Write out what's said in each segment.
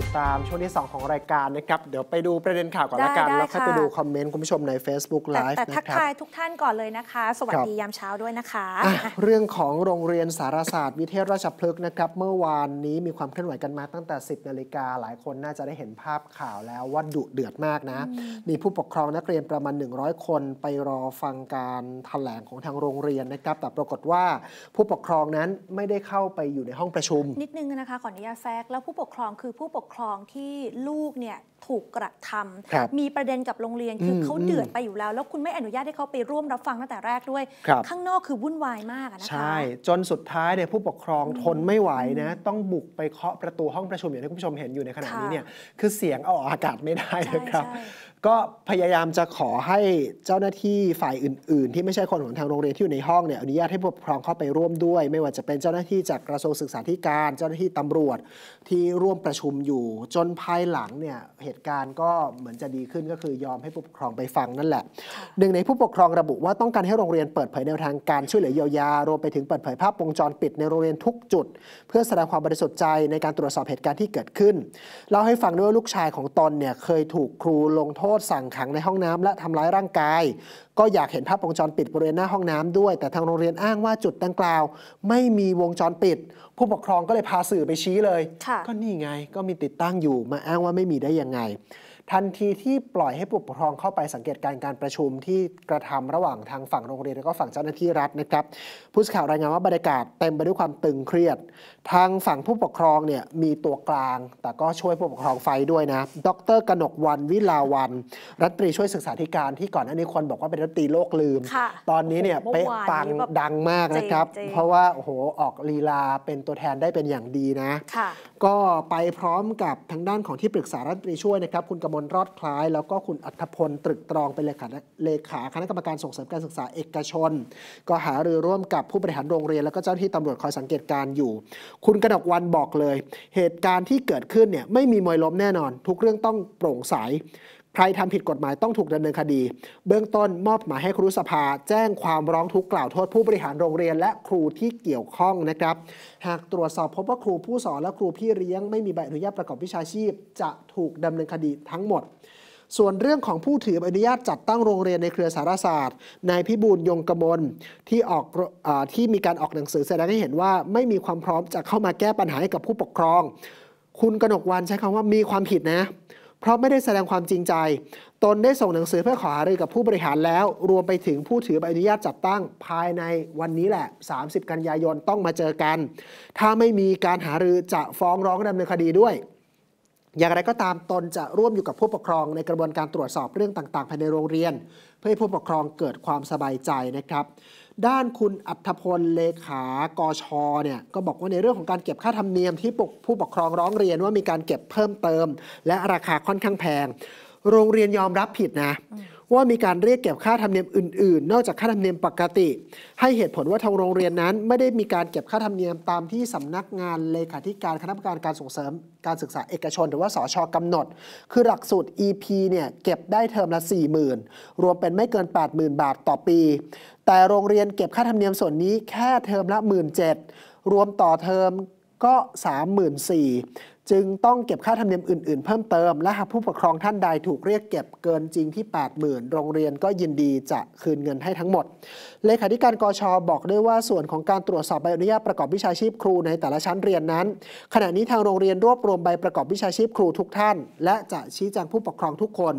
ติดตามช่วงที่ 2 ของรายการนะครับ เดี๋ยวไปดูประเด็นข่าวก่อนละกันแล้วค่อยไปดูคอมเมนต์ คุณผู้ชมใน Facebook Live นะครับแต่ทักทายทุกท่านก่อนเลยนะคะ สวัสดียามเช้าด้วยนะคะ เรื่องของโรงเรียนสารศาสตร์วิเทศราชพฤกษ์นะครับเมื่อวานนี้มีความเคลื่อนไหวกันมาตั้งแต่ 10 นาฬิกาหลายคนน่าจะได้เห็นภาพข่าวแล้วว่าดุเดือดมากนะมีผู้ปกครองนักเรียนประมาณ 100 คนไปรอฟังการแถลงของทางโรงเรียนนะครับแต่ปรากฏว่าผู้ปกครองนั้นไม่ได้เข้าไปอยู่ในห้องประชุม นิดนึงนะคะขออนุญาตแทรกแล้วผู้ปกครองคือผู้ปกกครองที่ลูกเนี่ยถูกกระทำมีประเด็นกับโรงเรียนคือเขาเดือดไปอยู่แล้ว แล้วคุณไม่อนุญาตให้เขาไปร่วมรับฟังตั้งแต่แรกด้วยข้างนอกคือวุ่นวายมากนะคะใช่ จนสุดท้ายเนี่ยผู้ปกครองทนไม่ไหวนะต้องบุกไปเคาะประตูห้องประชุมอย่างที่คุณผู้ชมเห็นอยู่ในขณะนี้เนี่ยคือเสียงเอาอากาศไม่ได้นะครับก็พยายามจะขอให้เจ้าหน้าที่ฝ่ายอื่นๆ ที่ไม่ใช่คนของทางโรงเรียนที่อยู่ในห้องเนี่ยอนุญาตให้ผู้ปกครองเข้าไปร่วมด้วย ไม่ว่าจะเป็นเจ้าหน้าที่จากกระทรวงศึกษาธิการ เจ้าหน้าที่ตำรวจที่ร่วมประชุมอยู่ จนภายหลังเนี่ยเหตุการณ์ก็เหมือนจะดีขึ้นก็คือยอมให้ผู้ปกครองไปฟังนั่นแหละ หนึ่งในผู้ปกครองระบุว่าต้องการให้โรงเรียนเปิดเผยแนวทางการช่วยเหลือเยียวยารวมไปถึงเปิดเผยภาพวงจรปิดในโรงเรียนทุกจุด เพื่อแสดงความบริสุทธิ์ใจในการตรวจสอบเหตุการณ์ที่เกิดขึ้นเล่าให้ฟังด้วยว่าลูกชายของตอนเนี่ยเคยถูกครูลงโทษสั่งขังในห้องน้ำ และทำร้ายร่างกายก็อยากเห็นภาพวงจรปิดบริเวณหน้าห้องน้ำด้วย แต่ทางโรงเรียนอ้างว่าจุดดังกล่าว ไม่มีวงจรปิด ผู้ปกครองก็เลยพาสื่อไปชี้เลย ก็นี่ไงก็มีติดตั้งอยู่ มาอ้างว่าไม่มีได้ยังไงทันทีที่ปล่อยให้ผู้ปกครองเข้าไปสังเกตการการประชุมที่กระทำระหว่างทางฝั่งโรงเรียนและก็ฝั่งเจ้าหน้าที่รัฐนะครับ ผู้สื่อข่าวรายงานว่าบรรยากาศเต็มไปด้วยความตึงเครียด ทางฝั่งผู้ปกครองเนี่ยมีตัวกลาง แต่ก็ช่วยผู้ปกครองไฟด้วยนะ ดรกนกวันวิลาวัน รัฐตรีช่วยศึกษาธิการ ที่ก่อนหน้านี้คนบอกว่าเป็นรัฐตรีโลกลืม ตอนนี้เนี่ยเป๊ะปังดังมากนะครับ เพราะว่าโอ้โหออกลีลาเป็นตัวแทนได้เป็นอย่างดีนะก็ไปพร้อมกับทางด้านของที่ปรึกษารัฐตรีช่วยนะครับคุณกมลรอดคล้ายแล้วก็คุณอัธพลตรึกตรองเป็นเลขาเลขาคณะกรรมการส่งเสริมการศึกษาเอกชน ก็หารือร่วมกับผู้บริหารโรงเรียน แล้วก็เจ้าหน้าที่ตำรวจคอยสังเกตการอยู่ คุณกนกวันบอกเลย เหตุการณ์ที่เกิดขึ้นเนี่ยไม่มีมวยล้มแน่นอน ทุกเรื่องต้องโปร่งใสใครทำผิดกฎหมายต้องถูกดำเนินคดี เบื้องต้นมอบหมายให้ครูสภา แจ้งความร้องทุกข์กล่าวโทษผู้บริหารโรงเรียน และครูที่เกี่ยวข้องนะครับ หากตรวจสอบพบว่าครูผู้สอนและครูพี่เลี้ยงไม่มีใบอนุญาตประกอบวิชาชีพ จะถูกดำเนินคดีทั้งหมด ส่วนเรื่องของผู้ถืออนุญาตจัดตั้งโรงเรียนในเครือสารศาสตร์นายพิบูลยงกมลที่ออกอที่มีการออกหนังสือแสดงให้เห็นว่า ไม่มีความพร้อมจะเข้ามาแก้ปัญหาให้กับผู้ปกครอง คุณกนกวันใช้คำว่ามีความผิดนะเพราะไม่ได้แสดงความจริงใจ ตนได้ส่งหนังสือเพื่อขอหารือกับผู้บริหารแล้ว รวมไปถึงผู้ถือใบอนุญาตจัดตั้งภายในวันนี้แหละ 30 กันยายนต้องมาเจอกัน ถ้าไม่มีการหารือ จะฟ้องร้องดำเนินคดีด้วยอย่างไรก็ตามตนจะร่วมอยู่กับผู้ปกครองในกระบวนการตรวจสอบเรื่องต่างๆภายในโรงเรียน เพื่อให้ผู้ปกครองเกิดความสบายใจนะครับ ด้านคุณอัธพลเลขากชเนี่ยก็บอกว่าในเรื่องของการเก็บค่าธรรมเนียมที่ผู้ปกครองร้องเรียนว่ามีการเก็บเพิ่มเติม และราคาค่อนข้างแพง โรงเรียนยอมรับผิดนะว่ามีการเรียกเก็บค่าธรรมเนียมอื่นๆ นอกจากค่าธรรมเนียมปกติ ให้เหตุผลว่าทางโรงเรียนนั้นไม่ได้มีการเก็บค่าธรรมเนียมตามที่สำนักงานเลขาธิการคณะกรรมการการส่งเสริม การศึกษาเอกชน หรือว่าสอชอกำหนด คือหลักสูตร EP เนี่ยเก็บได้เทอมละ 40,000 รวมเป็นไม่เกิน 80,000 บาทต่อปี แต่โรงเรียนเก็บค่าธรรมเนียมส่วนนี้แค่เทอมละ17,000รวมต่อเทอมก็ 34จึงต้องเก็บค่าธรรมเนียมอื่นๆ เพิ่มเติมและหากผู้ปกครองท่านใดถูกเรียกเก็บเกินจริงที่80,000 โรงเรียนก็ยินดีจะคืนเงินให้ทั้งหมด เลขาธิการกชบอกด้วยว่าส่วนของการตรวจสอบใบอนุญาตประกอบวิชาชีพครูในแต่ละชั้นเรียนนั้น ขณะนี้ทางโรงเรียนรวบรวมใบประกอบวิชาชีพครูทุกท่าน และจะชี้แจงผู้ปกครองทุกคน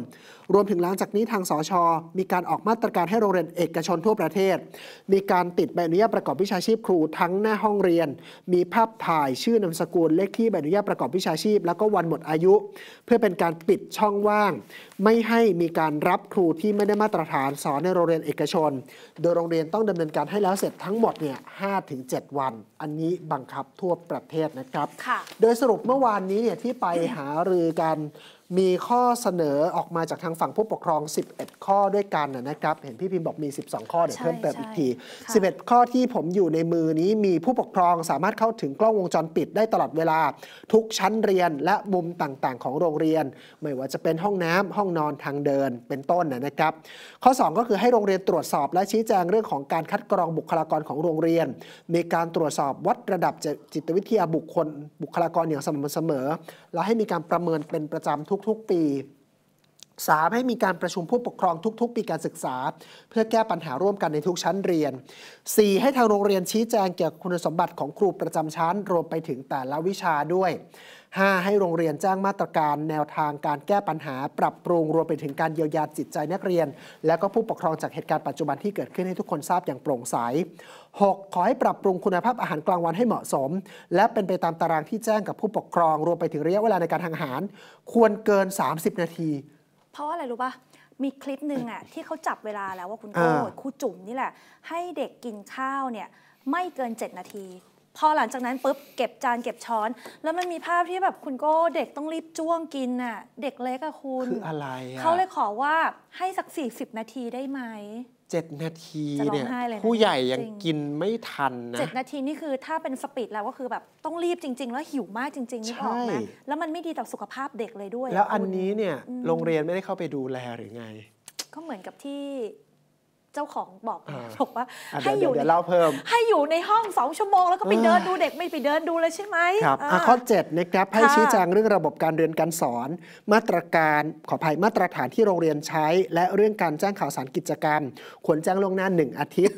รวมถึงหลังจากนี้ทางสช มีการออกมาตรการให้โรงเรียนเอกชนทั่วประเทศ มีการติดใบอนุญาตประกอบวิชาชีพครูทั้งหน้าห้องเรียน มีภาพถ่ายชื่อนามสกุลเลขที่ใบอนุญาตประกอบวิชาชีพแล้วก็วันหมดอายุ เพื่อเป็นการปิดช่องว่าง ไม่ให้มีการรับครูที่ไม่ได้มาตรฐานสอนในโรงเรียนเอกชน โดยโรงเรียนต้องดำเนินการให้แล้วเสร็จทั้งหมดเนี่ยห้าถึงเวัน อันนี้บังคับทั่วประเทศนะครับ โดยสรุปเมื่อวานนี้เนี่ยที่ไปหารือกันมีข้อเสนอออกมาจากทางฝั่งผู้ปกครอง 11 ข้อด้วยกันนะครับ เห็นพี่พิมพ์บอกมี 12 ข้อเดี๋ยวเพิ่มเติมอีกที 11 ข้อที่ผมอยู่ในมือนี้มีผู้ปกครองสามารถเข้าถึงกล้องวงจรปิดได้ตลอดเวลาทุกชั้นเรียนและมุมต่างๆของโรงเรียน ไม่ว่าจะเป็นห้องน้ำห้องนอนทางเดินเป็นต้นนะครับ ข้อ 2 ก็คือให้โรงเรียนตรวจสอบและชี้แจงเรื่องของการคัดกรองบุคลากรของโรงเรียน มีการตรวจสอบวัดระดับจิตวิทยาบุคคล บุคลากรอย่างสม่ำเสมอ และให้มีการประเมินเป็นประจำทุกทุกๆปี 3. ให้มีการประชุมผู้ปกครองทุกๆปีการศึกษา เพื่อแก้ปัญหาร่วมกันในทุกชั้นเรียน 4. ให้ทางโรงเรียนชี้แจงเกี่ยวกับคุณสมบัติของครูประจำชั้น รวมไปถึงแต่ละวิชาด้วย5ให้โรงเรียนแจ้งมาตรการแนวทางการแก้ปัญหา ปรับปรุง รวมไปถึงการเยียวยาจิตใจนักเรียน และก็ผู้ปกครองจากเหตุการณ์ ปัจจุบันที่เกิดขึ้นให้ทุกคนทราบอย่างโปร่งใส 6. ขอให้ปรับปรุงคุณภาพอาหารกลางวันให้เหมาะสม และเป็นไปตามตารางที่แจ้งกับผู้ปกครองรวมไปถึงระยะเวลาในการทางอาหาร ควรเกิน 30 นาที เพราะอะไรรู้ปะมีคลิปหนึ่งอ่ะที่เขาจับเวลาแล้วว่าคุณโก้ครูจุ๋มนี่แหละ ให้เด็กกินข้าวเนี่ยไม่เกิน 7 นาทีพอหลังจากนั้นปุ๊บเก็บจานเก็บช้อน แล้วมันมีภาพที่แบบคุณโก้เด็กต้องรีบจ้วงกินน่ะ เด็กเล็กอะคุณคืออะไรอะเขาเลยขอว่าให้สักสสี่ิบนาทีได้ไหมเจ็ดนาทีเนี่ยผู้ใหญ่ยังกินไม่ทันนะเจ็ดนาทีนี่คือถ้าเป็นสปีดแล้วก็คือแบบต้องรีบจริง ๆ แล้วหิวมากจริงๆนี่ออกไหมแล้วมันไม่ดีต่อสุขภาพเด็กเลยด้วย แล้วอันนี้เนี่ยโรงเรียนไม่ได้เข้าไปดูแลหรือไงก็เหมือนกับที่เจ้าของบอกบอกว่าให้อยู่เดี๋ยวเล่าเพิ่มให้อยู่ในห้องสองชั่วโมงแล้วก็ไปเดินดูเด็กไม่ไปเดินดูเลยใช่ไหมครับข้อ 7 นะครับ ให้ชี้แจงเรื่องระบบการเรียนการสอน มาตรการขออภัยมาตรฐานที่โรงเรียนใช้ และเรื่องการแจ้งข่าวสารกิจกรรมควรแจ้งล่วงหน้าหนึ่งอาทิตย์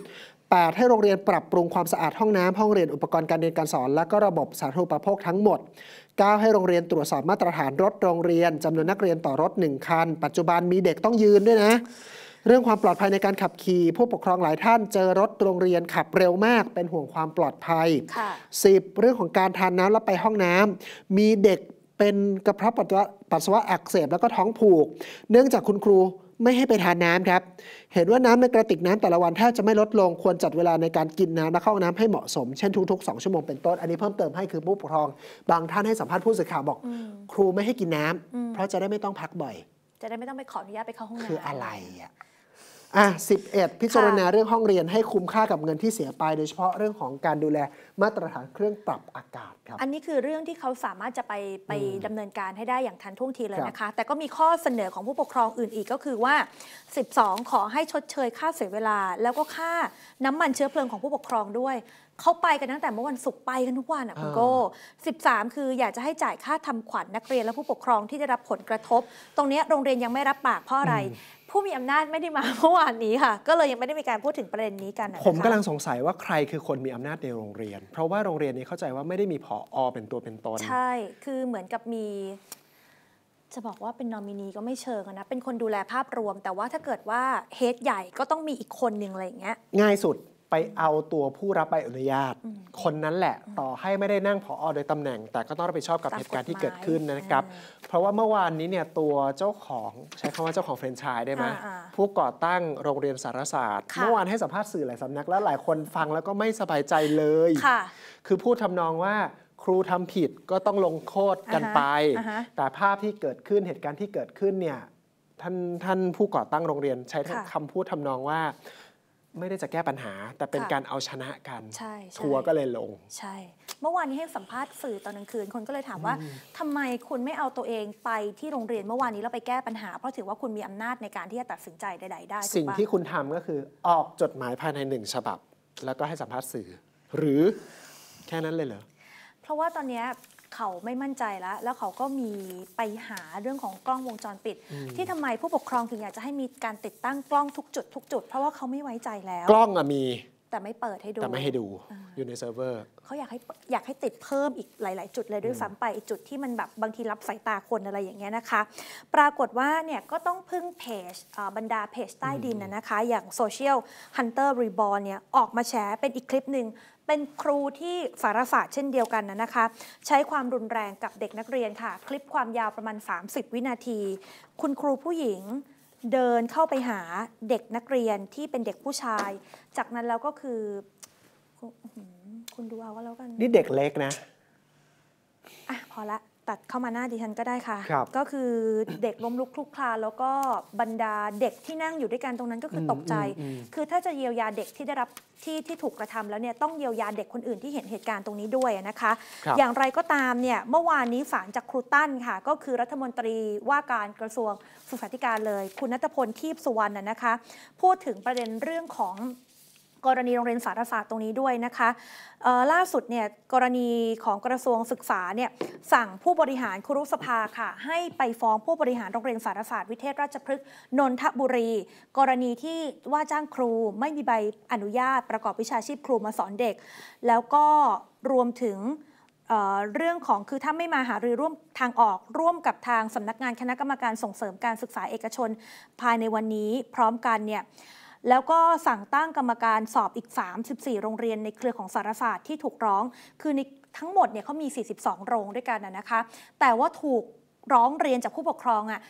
แ8ให้โรงเรียนปรับปรุงความสะอาดห้องน้ำ ห้องเรียนอุปกรณ์การเรียนการสอน และก็ระบบสาธารณระโภคทั้งหมด 9 ให้โรงเรียนตรวจสอบมาตรฐานรถโรงเรียน จำนวนนักเรียนต่อรถ1คันปัจจุบันมีเด็กต้องยืนด้วยนะเรื่องความปลอดภัยในการขับขี่ผู้ปกครองหลายท่านเจอรถโรงเรียนขับเร็วมาก เป็นห่วงความปลอดภัย 10. เรื่องของการทานน้ำแล้วไปห้องน้ำมีเด็กเป็นกระเพาะปัสสาวะอักเสบแล้วก็ท้องผูก เนื่องจากคุณครูไม่ให้ไปทานน้ำครับ เห็นว่าน้ำในกระติกน้ำแต่ละวันแทบจะไม่ลดลงควรจัดเวลาในการกินน้ำและเข้าน้ำให้เหมาะสมเช่นทุกๆ2ชั่วโมงเป็นต้นอันนี้เพิ่มเติมให้คือผู้ปกครองบางท่านให้สัมภาษณ์ผู้สื่อข่าวบอกครูไม่ให้กินน้ำเพราะจะได้ไม่ต้องพักบ่อย จะได้ไม่ต้องไปขออนุญาตไปเข้าห้องน้ำคืออะไรอ่ะอ่ะ11 พิจารณาเรื่องห้องเรียนให้คุ้มค่ากับเงินที่เสียไป โดยเฉพาะเรื่องของการดูแลมาตรฐานเครื่องปรับอากาศครับ อันนี้คือเรื่องที่เขาสามารถจะไปไปดำเนินการให้ได้อย่างทันท่วงทีเลยนะคะ แต่ก็มีข้อเสนอของผู้ปกครองอื่นอีกก็คือว่า 12 ขอให้ชดเชยค่าเสียเวลา แล้วก็ค่าน้ำมันเชื้อเพลิงของผู้ปกครองด้วยเขาไปกันตั้งแต่เมื่อวันศุกร์ไปกันทุกวันอ่ะคุณโก้สิคืออยากจะให้จ่ายค่าทำขวัญนนักเรียน และผู้ปกครองที่ได้รับผลกระทบ ตรงนี้โรงเรียนยังไม่รับปากเพราะอะไรผู้มีอำนาจไม่ได้มาเมื่อวานนี้ค่ะ ก็เลยยังไม่ได้มีการพูดถึงประเด็นนี้กัน ผมกำลังสงสัยว่าใครคือคนมีอำนาจในโรงเรียน เพราะว่าโรงเรียนนี้เข้าใจว่าไม่ได้มีผออเป็นตัวเป็นตน ใช่ คือเหมือนกับมี จะบอกว่าเป็นนอมินีก็ไม่เชิงนะ เป็นคนดูแลภาพรวม แต่ว่าถ้าเกิดว่าเฮดใหญ่ก็ต้องมีอีกคนหนึ่งอะไรอย่างเงี้ยง่ายสุดไปเอาตัวผู้รับใบอนุญาต คนนั้นแหละต่อให้ไม่ได้นั่งผออโดยตำแหน่ง แต่ก็ต้องรับผิดชอบกับเหตุการณ์ที่เกิดขึ้นนะครับ เพราะว่าเมื่อวานนี้เนี่ยตัวเจ้าของ ใช้คำว่าเจ้าของแฟรนไชส์ได้ไหมผู้ก่อตั้งโรงเรียนสารศาสตร์ เมื่อวานให้สัมภาษณ์สื่อหลายสำนัก แล้วหลายคนฟังแล้วก็ไม่สบายใจเลยคือพูดทำนองว่า ครูทำผิดก็ต้องลงโทษกันไป แต่ภาพที่เกิดขึ้นเหตุการณ์ที่เกิดขึ้นเนี่ยท่านท่านผู้ก่อตั้งโรงเรียนใช้คำพูดทำนองว่าไม่ได้จะแก้ปัญหา แต่เป็นการเอาชนะกันทัวร์ก็เลยลง ใช่ เมื่อวานนี้ให้สัมภาษณ์สื่อตอนกลางคืน คนก็เลยถามว่า ทำไมคุณไม่เอาตัวเองไปที่โรงเรียนเมื่อวานนี้ แล้วไปแก้ปัญหา เพราะถือว่าคุณมีอำนาจในการที่จะตัดสินใจใดๆได้สิ่งที่คุณทำก็คือออกจดหมายภายในหนึ่งฉบับ แล้วก็ให้สัมภาษณ์สื่อ หรือแค่นั้นเลยเหรอ เพราะว่าตอนนี้เขาไม่มั่นใจแล้ว แล้วเขาก็มีไปหาเรื่องของกล้องวงจรปิด ที่ทำไมผู้ปกครองถึงอยากจะให้มีการติดตั้งกล้องทุกจุดทุกจุดเพราะว่าเขาไม่ไว้ใจแล้ว กล้องอะมีแต่ไม่เปิดให้ดูแต่ไม่ให้ดูอยู่ในเซิร์ฟเวอร์เขาอยากให้อยากให้ติดเพิ่มอีกหลาย ๆ จุดเลยด้วยซ้ำไปจุดที่มันแบบบางทีรับสายตาคนอะไรอย่างเงี้ยนะคะ ปรากฏว่าเนี่ยก็ต้องพึ่งเพจบรรดาเพจใต้ดินนะคะอย่างโซเชียลฮันเตอร์รีบอลเนี่ยออกมาแชร์เป็นอีกคลิปหนึ่งเป็นครูที่สารศาสเช่นเดียวกันนะคะ ใช้ความรุนแรงกับเด็กนักเรียนค่ะ คลิปความยาวประมาณ 30 วินาที คุณครูผู้หญิงเดินเข้าไปหาเด็กนักเรียนที่เป็นเด็กผู้ชาย จากนั้นแล้วก็คือ คุณดูเอาก็แล้วกันนี่เด็กเล็กนะ อ่ะพอละตัดเข้ามาหน้าดิฉันก็ได้ค่ะ ก็คือเด็กล้มลุกคลุกคลานแล้วก็บรรดาเด็กที่นั่งอยู่ด้วยกันตรงนั้นก็คือตกใจ คือถ้าจะเยียวยาเด็กที่ได้รับที่ที่ถูกกระทำแล้วเนี่ยต้องเยียวยาเด็กคนอื่นที่เห็นเหตุการณ์ตรงนี้ด้วยนะคะคอย่างไรก็ตามเนี่ยเมื่อวานนี้ฝานจากครูตั้นค่ะก็คือรัฐมนตรีว่าการกระทรวงศึกษาธิการเลย คุณนัทพลทีพสุวรรณนะคะ พูดถึงประเด็นเรื่องของกรณีโรงเรียนสารศาสตร์ตรงนี้ด้วยนะคะล่าสุดเนี่ยกรณีของกระทรวงศึกษาเนี่ยสั่งผู้บริหารครุสภาค่ะ ให้ไปฟ้องผู้บริหารโรงเรียนสารศาสตร์วิเทศราชพฤกษ์นนทบุรี กรณีที่ว่าจ้างครูไม่มีใบอนุญาตประกอบวิชาชีพครูมาสอนเด็ก แล้วก็รวมถึงเรื่องของคือถ้าไม่มาหารือร่วมทางออกร่วมกับทางสำนักงานคณะกรรมการส่งเสริมการศึกษาเอกชนภายในวันนี้พร้อมกันเนี่ยแล้วก็สั่งตั้งกรรมการสอบอีก 34 โรงเรียนในเครือของสารศาสตร์ที่ถูกร้อง คือในทั้งหมดเนี่ยเขามี 42 โรงด้วยกันนะคะ แต่ว่าถูกร้องเรียนจากผู้ปกครองอ่ะ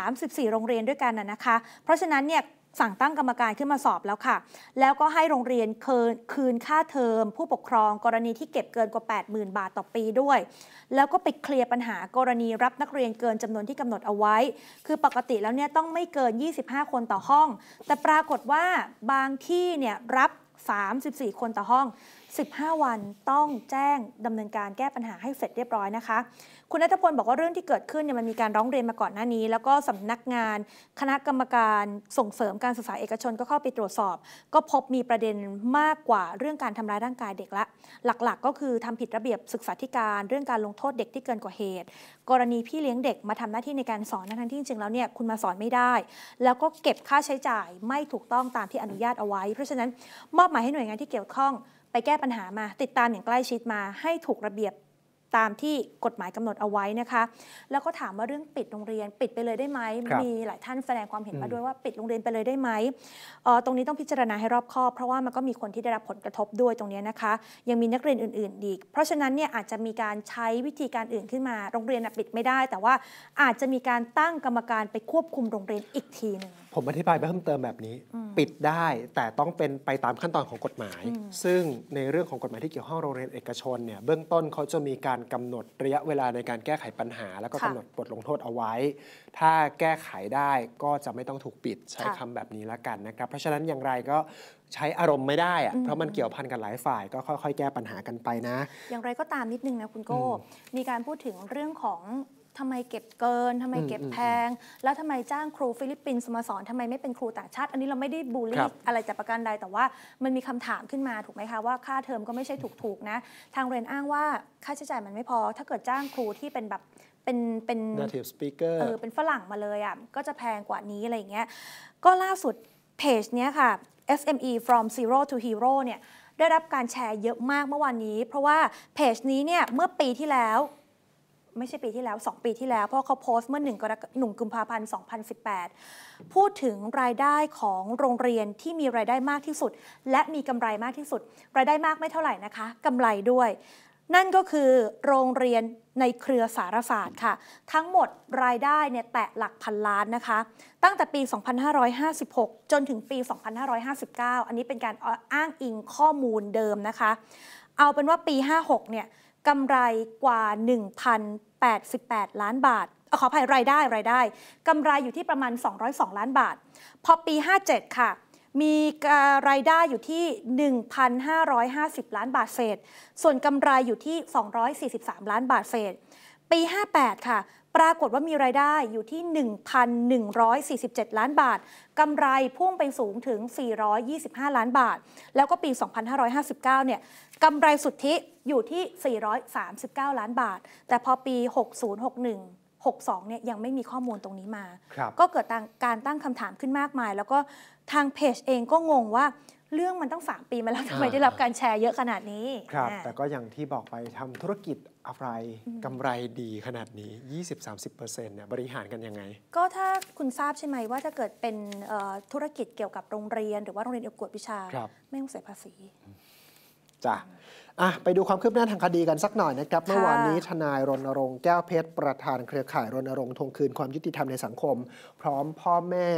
34 โรงเรียนด้วยกันนะคะ เพราะฉะนั้นเนี่ยสั่งตั้งกรรมการขึ้นมาสอบแล้วค่ะ แล้วก็ให้โรงเรียนคืนค่าเทอม ผู้ปกครองกรณีที่เก็บเกินกว่า 80,000 บาทต่อปีด้วย แล้วก็ไปเคลียร์ปัญหากรณีรับนักเรียนเกินจำนวนที่กำหนดเอาไว้ คือปกติแล้วเนี่ยต้องไม่เกิน 25 คนต่อห้อง แต่ปรากฏว่าบางที่เนี่ยรับ 34 คนต่อห้อง15 วันต้องแจ้งดำเนินการแก้ปัญหาให้เสร็จเรียบร้อยนะคะ คุณนัทพลบอกว่าเรื่องที่เกิดขึ้นเนี่ยมันมีการร้องเรียนมาก่อนหน้านี้ แล้วก็สำนักงาน คณะกรรมการส่งเสริมการศึกษาเอกชนก็เข้าไปตรวจสอบ ก็พบมีประเด็นมากกว่าเรื่องการทำร้ายร่างกายเด็กละหลักๆกก็คือทำผิดระเบียบศึกษาธิการเรื่องการลงโทษเด็กที่เกินกว่าเหตุ กรณีพี่เลี้ยงเด็กมาทำหน้าที่ในการสอนทั้งที่จริงแล้วเนี่ยคุณมาสอนไม่ได้ แล้วก็เก็บค่าใช้จ่ายไม่ถูกต้องตามที่อนุญาตเอาไว้ เพราะฉะนั้นมอบหมายให้หน่วยงานที่เกี่ยวข้องไปแก้ปัญหามา ติดตามอย่างใกล้ชิดมาให้ถูกระเบียบตามที่กฎหมายกำหนดเอาไว้นะคะ แล้วก็ถามว่าเรื่องปิดโรงเรียนปิดไปเลยได้ไหมมีหลายท่านแสดงความเห็นมาด้วยว่าปิดโรงเรียนไปเลยได้ไหมตรงนี้ต้องพิจารณาให้รอบคอบเพราะว่ามันก็มีคนที่ได้รับผลกระทบด้วยตรงนี้นะคะ ยังมีนักเรียนอื่น ๆ อีก เพราะฉะนั้นเนี่ยอาจจะมีการใช้วิธีการอื่นขึ้นมา โรงเรียนปิดไม่ได้ แต่ว่าอาจจะมีการตั้งกรรมการไปควบคุมโรงเรียนอีกทีหนึ่งผมอธิบายเพิ่มเติมแบบนี้ปิดได้ แต่ต้องเป็นไปตามขั้นตอนของกฎหมาย ซึ่งในเรื่องของกฎหมายที่เกี่ยวข้องโรงเรียนเอกชนเนี่ยเบื้องต้นเขาจะมีการกำหนดระยะเวลาในการแก้ไขปัญหา แล้วก็กำหนดบทลงโทษเอาไว้ ถ้าแก้ไขได้ก็จะไม่ต้องถูกปิดใช้คำแบบนี้ละกันนะครับเพราะฉะนั้นอย่างไรก็ใช้อารมณ์ไม่ได้อะเพราะมันเกี่ยวพันกันหลายฝ่าย ก็ค่อย ๆ แก้ปัญหากันไปนะ อย่างไรก็ตามนิดนึงนะคุณโก้มีการพูดถึงเรื่องของทำไมเก็บเกินทำไมเก็บแพง แล้วทำไมจ้างครูฟิลิปปินส์มาสอนทำไมไม่เป็นครูต่างชาติอันนี้เราไม่ได้บูลลี่อะไรจากประการใดแต่ว่ามันมีคำถามขึ้นมาถูกไหมคะ ว่าค่าเทอมก็ไม่ใช่ถูกๆนะ ทางเรียนอ้างว่าค่าใช้จ่ายมันไม่พอ ถ้าเกิดจ้างครูที่เป็นแบบเป็นเป็น native speaker เออเป็นฝรั่งมาเลยอ่ะก็จะแพงกว่านี้ อะไรอย่างเงี้ยก็ล่าสุดเพจเนี้ยค่ะ SME from zero to hero เนี่ยได้รับการแชร์เยอะมากเมื่อวานนี้ เพราะว่าเพจนี้เนี่ยเมื่อปีที่แล้วไม่ใช่ปีที่แล้ว 2 ปีที่แล้วเพราะเขาโพสต์เมื่อ1กรกหนึ่งกุมภาพันธ์2018 พูดถึงรายได้ของโรงเรียนที่มีรายได้มากที่สุด และมีกำไรมากที่สุด รายได้มากไม่เท่าไหร่นะคะ กำไรด้วย นั่นก็คือโรงเรียนในเครือสารศาสตร์ค่ะ ทั้งหมดรายได้เนี่ยแตะหลักพันล้านนะคะ ตั้งแต่ปี 2556 จนถึงปี 2559 อันนี้เป็นการอ้างอิงข้อมูลเดิมนะคะ เอาเป็นว่าปี56เนี่ยกำไรกว่า 1,088 ล้านบาท ขออภัยรายได้รายได้กำไรอยู่ที่ประมาณ 202 ล้านบาท พอปี 57 ค่ะ มีรายได้อยู่ที่ 1,550 ล้านบาทเศษ ส่วนกำไรอยู่ที่ 243 ล้านบาทเศษ ปี 58 ค่ะปรากฏว่ามีรายได้อยู่ที่ 1,147 ล้านบาท กำไรพุ่งไปสูงถึง 425 ล้านบาท แล้วก็ปี 2559 เนี่ย กำไรสุทธิอยู่ที่ 439 ล้านบาท แต่พอปี 6061 62 เนี่ยยังไม่มีข้อมูลตรงนี้มา ก็เกิดการตั้งคำถามขึ้นมากมาย แล้วก็ทางเพจเองก็งงว่าเรื่องมันตั้งากปีมาแล้วทำไมได้รับการแชร์เยอะขนาดนี้ ครับ แต่ก็อย่างที่บอกไปทำธุรกิจอะไรกำไรดีขนาดนี้ 20-30%เนี่ยบริหารกันยังไง ก็ถ้าคุณทราบใช่ไหมว่าถ้าเกิดเป็นธุรกิจเกี่ยวกับโรงเรียน หรือว่าโรงเรียนเอกวดวิชา ไม่ต้องเสียภาษีจ้ะอ่ะไปดูความคืบหน้าทางคดีกันสักหน่อยนะครับเมื่อวานนี้ทนายรณรงค์แก้วเพชรประธานเครือข่ายรณรงค์ทวงคืนความยุติธรรมในสังคม พร้อมพ่อแม่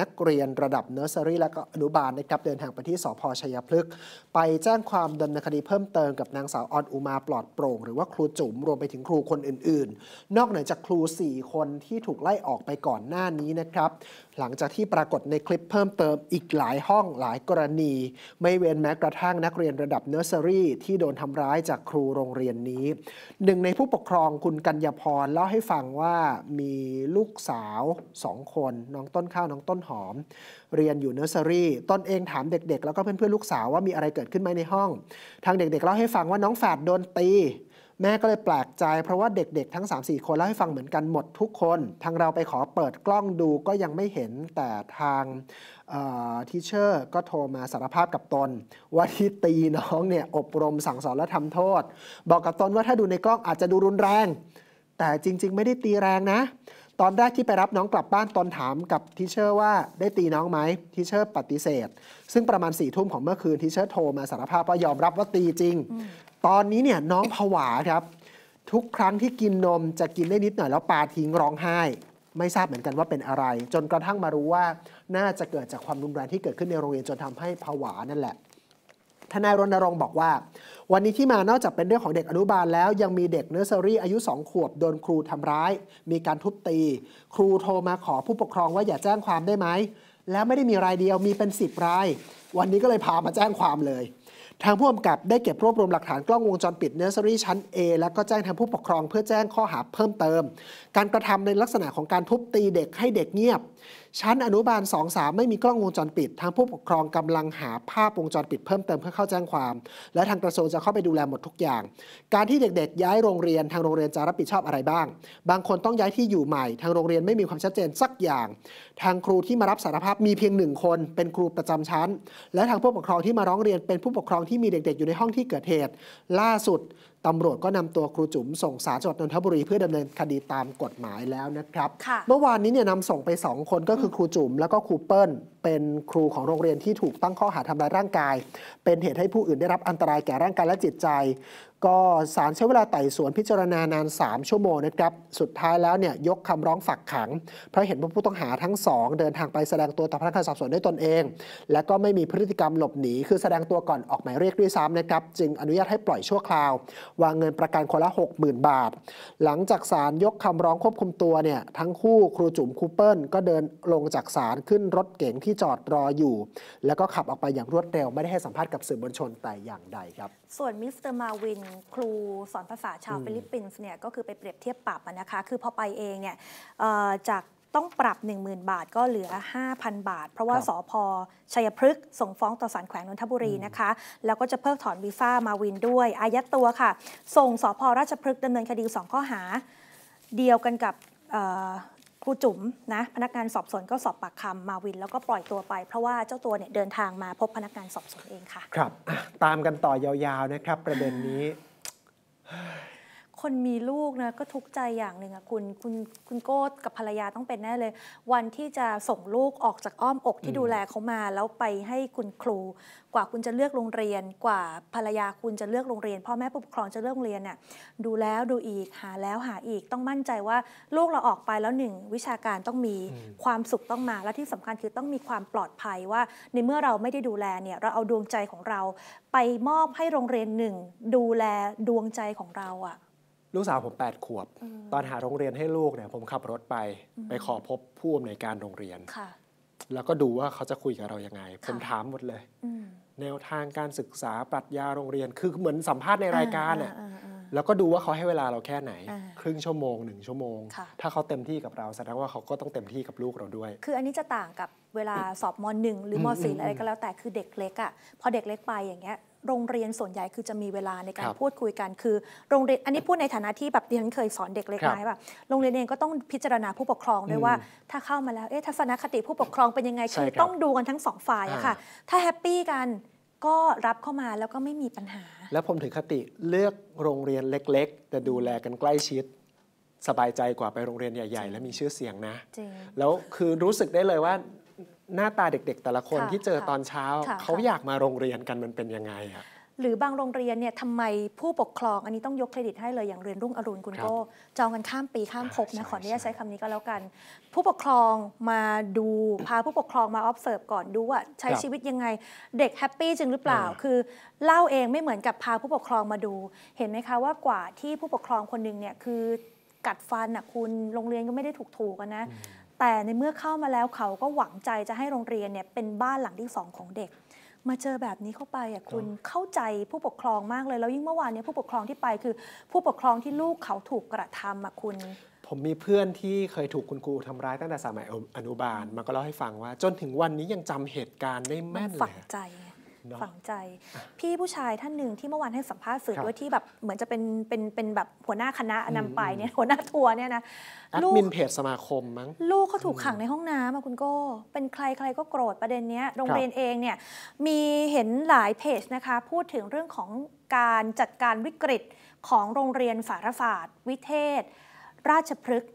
นักเรียนระดับเนอร์เซอรี่และก็อนุบาลนะครับเดินทางไปที่สพชัยพฤกษ์ไปแจ้งความดำเนินคดีเพิ่มเติมกับนางสาวออนอุมาปลอดโปร่ง หรือว่าครูจุ๋มรวมไปถึงครูคนอื่นๆ นอกเหนือจากครู 4 คนที่ถูกไล่ออกไปก่อนหน้านี้นะครับหลังจากที่ปรากฏในคลิปเพิ่มเติม อีกหลายห้องหลายกรณี ไม่เว้นแม้กระทั่งนักเรียนระดับเนอร์เซอรี่ที่โดนทำร้ายจากครูโรงเรียนนี้ หนึ่งในผู้ปกครองคุณกัญญพรเล่าให้ฟังว่ามีลูกสาวสองคน น้องต้นข้าว น้องต้นหอม เรียนอยู่เนอร์เซอรี่ต้นเองถามเด็กๆแล้วก็เพื่อนๆลูกสาวว่ามีอะไรเกิดขึ้นไหมในห้อง ทางเด็กๆเล่าให้ฟังว่าน้องแฝดโดนตีแม่ก็เลยแปลกใจเพราะว่าเด็กๆทั้ง 3-4 คนเล่าให้ฟังเหมือนกันหมดทุกคน ทางเราไปขอเปิดกล้องดูก็ยังไม่เห็นแต่ทางทีเชอร์ก็โทรมาสารภาพกับตน ว่าที่ตีน้องเนี่ย อบรมสั่งสอนและทำโทษ บอกกับตนว่าถ้าดูในกล้องอาจจะดูรุนแรง แต่จริงๆ ไม่ได้ตีแรงนะ ตอนแรกที่ไปรับน้องกลับบ้านตนถามกับทีเชอร์ว่าได้ตีน้องไหมทีเชอร์ปฏิเสธ ซึ่งประมาณสี่ทุ่มของเมื่อคืนทีเชอร์โทรมาสารภาพว่ายอมรับว่าตีจริงตอนนี้เนี่ยน้องผวาครับ ทุกครั้งที่กินนมจะกินได้นิดหน่อยแล้วปาทิ้งร้องไห้ไม่ทราบเหมือนกันว่าเป็นอะไร จนกระทั่งมารู้ว่าน่าจะเกิดจากความรุนแรงที่เกิดขึ้นในโรงเรียนจนทำให้ผวานั่นแหละทนายรณรงค์บอกว่า วันนี้ที่มานอกจากเป็นเรื่องของเด็กอนุบาลแล้วยังมีเด็กเนอร์เซอรี่อายุ 2 ขวบโดนครูทำร้าย มีการทุบตี ครูโทรมาขอผู้ปกครองว่าอย่าแจ้งความได้ไหมแล้วไม่ได้มีรายเดียวมีเป็น 10รายวันนี้ก็เลยพามาแจ้งความเลยทางผู้กำกับได้เก็บรวบรวมหลักฐานกล้องวงจรปิดเนสซอรี่ชั้น A และก็แจ้งทางผู้ปกครองเพื่อแจ้งข้อหาเพิ่มเติม การกระทำในลักษณะของการทุบตีเด็กให้เด็กเงียบชั้น อนุบาล 2-3 ไม่มีกล้องวงจรปิด ทางผู้ปกครองกำลังหาภาพวงจรปิดเพิ่มเติมเพื่อเข้าแจ้งความ และทางกระทรวงจะเข้าไปดูแลหมดทุกอย่าง การที่เด็กๆย้ายโรงเรียนทางโรงเรียนจะรับผิดชอบอะไรบ้าง บางคนต้องย้ายที่อยู่ใหม่ ทางโรงเรียนไม่มีความชัดเจนสักอย่าง ทางครูที่มารับสารภาพมีเพียงหนึ่งคน เป็นครูประจำชั้น และทางผู้ปกครองที่มาร้องเรียน เป็นผู้ปกครองที่มีเด็กๆอยู่ในห้องที่เกิดเหตุล่าสุดตำรวจก็นำตัวครูจุ๋มส่งสารจังหวัดนนทบุรี เพื่อดำเนินคดีตามกฎหมายแล้วนะครับ เมื่อวานนี้เนี่ยนำส่งไป2คนก็คือครูจุ๋มแล้วก็ครูเปิ้ล เป็นครูของโรงเรียนที่ถูกตั้งข้อหาทำร้ายร่างกาย เป็นเหตุให้ผู้อื่นได้รับอันตรายแก่ร่างกายและจิตใจก็ศาลใช้เวลาไต่สวนพิจารณานาน 3 ชั่วโมงนะครับ สุดท้ายแล้วเนี่ยยกคำร้องฝักขัง เพราะเห็นว่าผู้ต้องหาทั้งสองเดินทางไปแสดงตัวต่อพนักงานสอบสวนด้วยตนเอง และก็ไม่มีพฤติกรรมหลบหนี คือแสดงตัวก่อนออกหมายเรียกด้วยซ้ำนะครับจึงอนุญาตให้ปล่อยชั่วคราววางเงินประกันคนละ 60,000 บาท หลังจากศาลยกคำร้องควบคุมตัวเนี่ยทั้งคู่ครูจุ๋มคูเปิลก็เดินลงจากศาลขึ้นรถเก๋งที่จอดรออยู่ แล้วก็ขับออกไปอย่างรวดเร็วไม่ได้ให้สัมภาษณ์กับสื่อมวลชนแต่อย่างใดครับส่วนมิสเตอร์มาวินครูสอนภาษาชาวฟิลิปปินส์เนี่ย ก็คือไปเปรียบเทียบปรับนะคะ คือพอไปเองเนี่ยจากต้องปรับ 10,000 บาทก็เหลือ 5,000 บาท เพราะว่าสอพอชัยพฤกษ์ส่งฟ้องต่อศาลแขวงนนทบุรีนะคะ แล้วก็จะเพิกถอนวีซ่ามาวินด้วยอายัดตัวค่ะ ส่งสอพอราชพฤกษ์ดำเนินคดี2ข้อหาเดียวกันกับครูจุ๋มนะพนักงานสอบสวนก็สอบปากคำมาวิน แล้วก็ปล่อยตัวไป เพราะว่าเจ้าตัวเนี่ยเดินทางมาพบพนักงานสอบสวนเองค่ะครับตามกันต่อยาว ๆ นะครับ ประเด็นนี้คนมีลูกนะก็ทุกใจอย่างหนึ่งอะคุณคุณคุณโก้กับภรรยาต้องเป็นแน่เลย วันที่จะส่งลูกออกจากอ้อมอกที่ดูแลเขามาแล้วไปให้คุณครู กว่าคุณจะเลือกโรงเรียนกว่าภรรยาคุณจะเลือกโรงเรียนพ่อแม่ผู้ปกครองจะเลือกโรงเรียนเนี่ยดูแล้วดูอีกหาแล้วหาอีกต้องมั่นใจว่าลูกเราออกไปแล้วหนึ่ง วิชาการต้องมีความสุขต้องมาและที่สำคัญคือต้องมีความปลอดภัยว่า ในเมื่อเราไม่ได้ดูแลเนี่ย เราเอาดวงใจของเรา ไปมอบให้โรงเรียนหนึ่งดูแลดวงใจของเราอะ่ะลูกสาวผม8ขวบ ตอนหาโรงเรียนให้ลูกเนี่ยผมขับรถไปไปขอพบผู้อำนวยการโรงเรียนแล้วก็ดูว่าเขาจะคุยกับเรายังไงผมถามหมดเลยแนวทางการศึกษาปรัชญาโรงเรียน คือเหมือนสัมภาษณ์ในรายการอ่ะแล้วก็ดูว่าเขาให้เวลาเราแค่ไหน ครึ่งชั่วโมงหนึ่งชั่วโมง ถ้าเขาเต็มที่กับเราแสดงว่าเขาก็ต้องเต็มที่กับลูกเราด้วย คืออันนี้จะต่างกับเวลาสอบมหนึ่งหรือมสี่อะไรก็แล้วแต่คือเด็กเล็กอ่ะพอเด็กเล็กไปอย่างเงี้ยโรงเรียนส่วนใหญ่คือจะมีเวลาในการพูดคุยกัน คือโรงเรียนอันนี้พูดในฐานะที่แบบดิฉันเคยสอนเด็กเล็กน้อยแบบโรงเรียนเองก็ต้องพิจารณาผู้ปกครองด้วยว่า ถ้าเข้ามาแล้วเอ๊ะทัศนคติผู้ปกครองเป็นยังไงคือต้องดูกันทั้งสองฝ่ายอะค่ะ ถ้าแฮปปี้กัน ก็รับเข้ามาแล้วก็ไม่มีปัญหา แล้วผมถือคติเลือกโรงเรียนเล็กๆแต่ดูแลกันใกล้ชิด สบายใจกว่าไปโรงเรียนใหญ่ ๆ และมีชื่อเสียงนะแล้วคือรู้สึกได้เลยว่าหน้าตาเด็กๆแต่ละคนที่เจอตอนเช้า เขาอยากมาโรงเรียนกันมันเป็นยังไงอะหรือบางโรงเรียนเนี่ยทำไมผู้ปกครองอันนี้ต้องยกเครดิตให้เลยอย่างเรียนรุ่งอรุณคุณโก้จองกันข้ามปีข้ามภพนะขออนุญาตใช้คำนี้ก็แล้วกันผู้ปกครองมาดูพาผู้ปกครองมา observe ก่อนดูว่าใช้ชีวิตยังไงเด็กแฮปปี้จริงหรือเปล่า คือ เล่าเองไม่เหมือนกับพาผู้ปกครองมาดูเห็นไหมคะว่ากว่าที่ผู้ปกครองคนหนึ่งเนี่ยคือกัดฟันอ่ะคุณโรงเรียนก็ไม่ได้ถูกถูกนะแต่ในเมื่อเข้ามาแล้วเขาก็หวังใจจะให้โรงเรียนเนี่ยเป็นบ้านหลังที่สองของเด็ก มาเจอแบบนี้เข้าไปอ่ะคุณเข้าใจผู้ปกครองมากเลยแล้วยิ่งเมื่อวานเนี่ยผู้ปกครองที่ไปคือ ผู้ปกครองที่ลูกเขาถูกกระทำอ่ะคุณ ผมมีเพื่อนที่เคยถูกคุณครูทำร้ายตั้งแต่สมัยอนุบาลมันก็เล่าให้ฟังว่า จนถึงวันนี้ยังจำเหตุการณ์ได้แม่นเลยฝังใจฝังใจ พี่ผู้ชายท่านหนึ่งที่เมื่อวานให้สัมภาษณ์สื่อด้วยที่แบบเหมือนจะเป็นเป็นเป็นแบบหัวหน้าคณะนำไปเนี่ยหัวหน้าทัวร์เนี่ยนะลูกมินเพจสมาคมมั้ง ลูกเขาถูกขังในห้องน้ำอะคุณโก้เป็นใครใครก็โกรธประเด็นเนี้ยโรงเรียนเองเนี่ยมีเห็นหลายเพจนะคะ พูดถึงเรื่องของการจัดการวิกฤตของโรงเรียนสารศาสตร์วิเทศ ราชพฤกษ์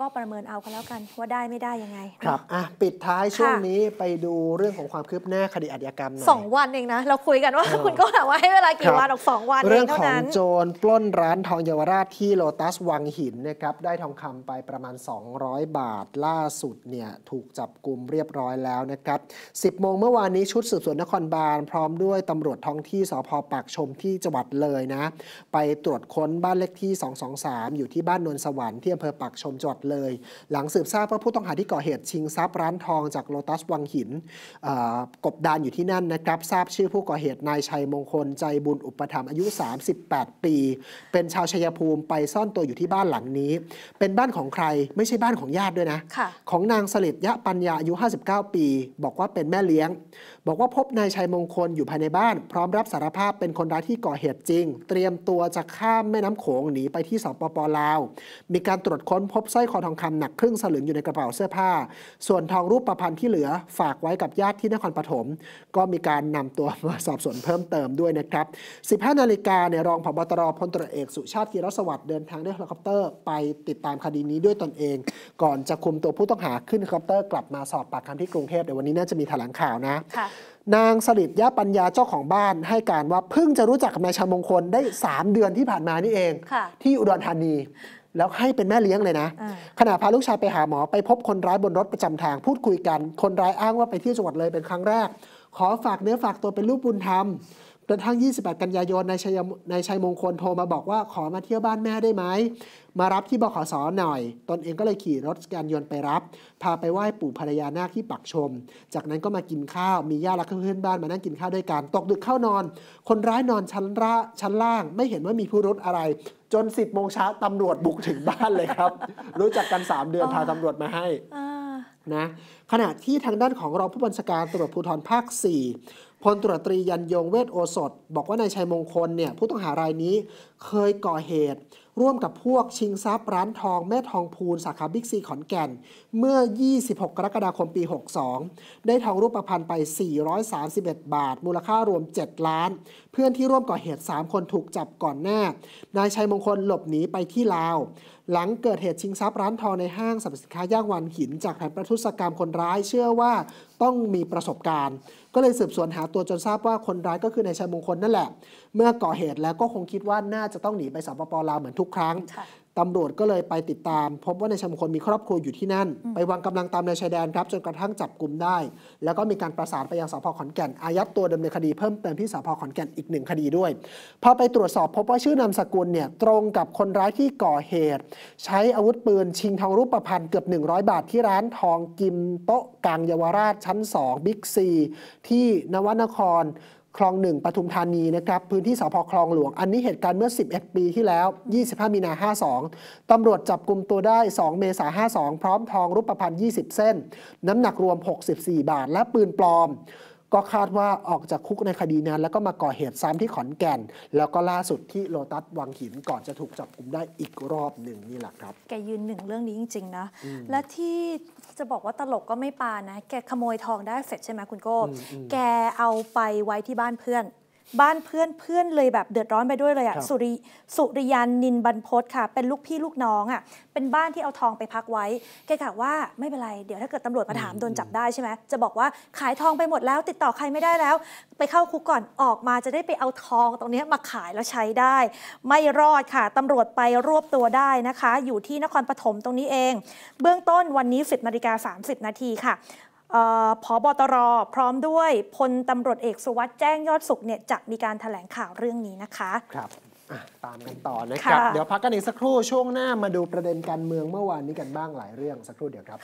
ก็ประเมินเอากันแล้วกัน ว่าได้ไม่ได้ยังไง ครับ อ่ะ ปิดท้ายช่วงนี้ไปดูเรื่องของความคืบหน้าคดีอาชญากรรมหน่อยสองวันเองนะ เราคุยกันว่าคุณก็ถามว่าให้เวลา กี่วันออกสองวันเรื่องของโจรปล้นร้านทองเยาวราชที่โลตัสวังหินนะครับได้ทองคำไปประมาณ 200 บาทล่าสุดเนี่ยถูกจับกลุ่มเรียบร้อยแล้วนะครับ10โมงเมื่อวานนี้ชุดสืบสวนนครบาลพร้อมด้วยตำรวจท้องที่สพปากชมที่จังหวัดเลยนะ ไปตรวจค้นบ้านเลขที่ 223 อยู่ที่บ้านนนสวรรค์ที่อำเภอปากชมจังหวัดเลยหลังสืบทราบว่าผู้ต้องหาที่ก่อเหตุชิงทรัพย์ร้านทอง จากโลตัสวังหินกบดานอยู่ที่นั่นนะครับ ทราบชื่อผู้ก่อเหตุนายชัยมงคล ใจบุญอุปถัมภ์อายุ 38 ปี เป็นชาวชัยภูมิไปซ่อนตัวอยู่ที่บ้านหลังนี้ เป็นบ้านของใครไม่ใช่บ้านของญาติด้วยนะของนางสลิดยะปัญญาอายุ59ปี บอกว่าเป็นแม่เลี้ยง บอกว่าพบนายชัยมงคลอยู่ภายในบ้าน พร้อมรับสารภาพเป็นคนร้ายที่ก่อเหตุจริง เตรียมตัวจะข้ามแม่น้ำโขงหนีไปที่สปปลาวมีการตรวจค้นพบสร้อยคออทองคำหนักครึ่งสลึงอยู่ในกระเป๋าเสื้อผ้า ส่วนทองรูปประพันธ์ที่เหลือฝากไว้กับญาติที่นครปฐม ก็มีการนำตัวมาสอบสวนเพิ่มเติมด้วยนะครับ 15 นาฬิกาเนี่ยรองผบตรพลตรเอกสุชาติกีรสวัสดิ์ เดินทางด้วยเฮลิคอปเตอร์ไปติดตามคดีนี้ด้วยตนเอง ก่อนจะคุมตัวผู้ต้องหาขึ้นเฮลิคอปเตอร์กลับมาสอบปากคำที่กรุงเทพเดี๋ยววันนี้น่าจะมีแถลงข่าวนะนางสลิดยะปัญญาเจ้าของบ้านให้การว่า เพิ่งจะรู้จักกับนายชามงคลได้ 3 เดือนที่ผ่านมานี่เอง ที่อุดรธานีแล้วให้เป็นแม่เลี้ยงเลยนะ ขณะพาลูกชายไปหาหมอไปพบคนร้ายบนรถประจำทาง พูดคุยกัน คนร้ายอ้างว่าไปที่จังหวัดเลยเป็นครั้งแรก ขอฝากเนื้อฝากตัวเป็นลูกบุญธรรมกระทั่ง28 กันยายนนายชัยนายชัยมงคลโทรมาบอกว่าขอมาเที่ยวบ้านแม่ได้ไหม มารับที่บขสหน่อย ตนเองก็เลยขี่รถจักรยานยนต์ไปรับ พาไปไหว้ปู่ภรรยานาคที่ปักชม จากนั้นก็มากินข้าวมีญาติและเพื่อนบ้านมานั่งกินข้าวด้วยกัน ตกดึกเข้านอน คนร้ายนอนชั้นล่าชั้นล่าง ไม่เห็นว่ามีผู้รุษอะไรจน10บโมงเช้าตำรวจบุกถึงบ้านเลยครับ รู้จักกัน 3 เดือนพาตำรวจมาให้นะขณะที่ทางด้านของรองผู้บัญชาการตำรวจภูธรภาค 4 พลตรวจตรียันยงเวทโอสถ บอกว่านายชัยมงคลเนี่ยผู้ต้องหารายนี้เคยก่อเหตุร่วมกับพวกชิงทรัพย์ร้านทอง แม่ทองพูลสาขาบิ๊กซีขอนแก่น เมื่อ 26 กรกฎาคมปี 62 ได้ทองรูปพรรณไป 431 บาท มูลค่ารวม 7 ล้าน เพื่อนที่ร่วมก่อเหตุ 3 คนถูกจับก่อนหน้า นายชัยมงคลหลบหนีไปที่ลาว หลังเกิดเหตุชิงทรัพย์ร้านทองในห้างสรรพสินค้าย่างวันหิน จากแผนประทุษกรรมคนร้ายเชื่อว่าต้องมีประสบการณ์ ก็เลยสืบสวนหาตัวจนทราบว่าคนร้ายก็คือนายชัยมงคลนั่นแหละ เมื่อก่อเหตุแล้วก็คงคิดว่าน่าจะต้องหนีไปสปปลาวเหมือนทุกกครั้งตำรวจก็เลยไปติดตามพบว่านายชายมงคลมีครอบครัวอยู่ที่นั่น ไปวางกำลังตามในชายแดนครับจนกระทั่งจับกลุ่มได้ แล้วก็มีการประสานไปยังสพขอนแก่นอายัดตัวดำเนินคดีเพิ่มเติมที่สพขอนแก่นอีกหนึ่งคดีด้วยพอไปตรวจสอบพบว่าชื่อนามสกุลเนี่ยตรงกับคนร้ายที่ก่อเหตุ ใช้อาวุธปืนชิงทองรูปประพันธ์เกือบ 100 บาทที่ร้านทองกิมโต๊ะกลางเยาวราช ชั้น2บิ๊กซี ที่นวนครคลองหนึ่งปทุมธานีนะครับ พื้นที่สพคลองหลวง อันนี้เหตุการณ์เมื่อ11ปีที่แล้ว 25 มีนา 52 ตำรวจจับกลุ่มตัวได้ 2 เมษา52 พร้อมทองรูปพรรณ20 เส้น น้ำหนักรวม 64 บาทและปืนปลอมก็คาดว่าออกจากคุกในคดีนั้น แล้วก็มาก่อเหตุซ้ำที่ขอนแก่น แล้วก็ล่าสุดที่โลตัสวังหินก่อนจะถูกจับกลุ่มได้อีกรอบหนึ่งนี่แหละครับ แกยืนหนึ่งเรื่องนี้จริง ๆ นะ และที่จะบอกว่าตลกก็ไม่ปานะแกขโมยทองได้เสร็จใช่ไหมคุณโก้ แกเอาไปไว้ที่บ้านเพื่อนบ้านเพื่อนเพื่อนเลยแบบเดือดร้อนไปด้วยเลยอะสุริสุริยันนินบรรพศค่ะเป็นลูกพี่ลูกน้องอะเป็นบ้านที่เอาทองไปพักไว้ แกกะว่าไม่เป็นไรเดี๋ยวถ้าเกิดตำรวจมาถามโดนจับได้ใช่ไหมจะบอกว่าขายทองไปหมดแล้ว ติดต่อใครไม่ได้แล้ว ไปเข้าคุกก่อนออกมาจะได้ไปเอาทองตรงนี้มาขายแล้วใช้ได้ ไม่รอดค่ะตำรวจไปรวบตัวได้นะคะ อยู่ที่นครปฐมตรงนี้เอง เบื้องต้นวันนี้ิบนาฬิกาิบนาทีค่ะออบอตรพร้อมด้วยพลตำรวจเอกสุวัสด์แจ้งยอดสุขเนี่ยจะมีการถแถลงข่าวเรื่องนี้นะคะ ครับตามกันต่อนะครับเดี๋ยวพักกันอีกสักครู่ช่วงหน้ามาดูประเด็นการเมืองเมื่อวานนี้กันบ้างหลายเรื่องสักครู่เดี๋ยวครับ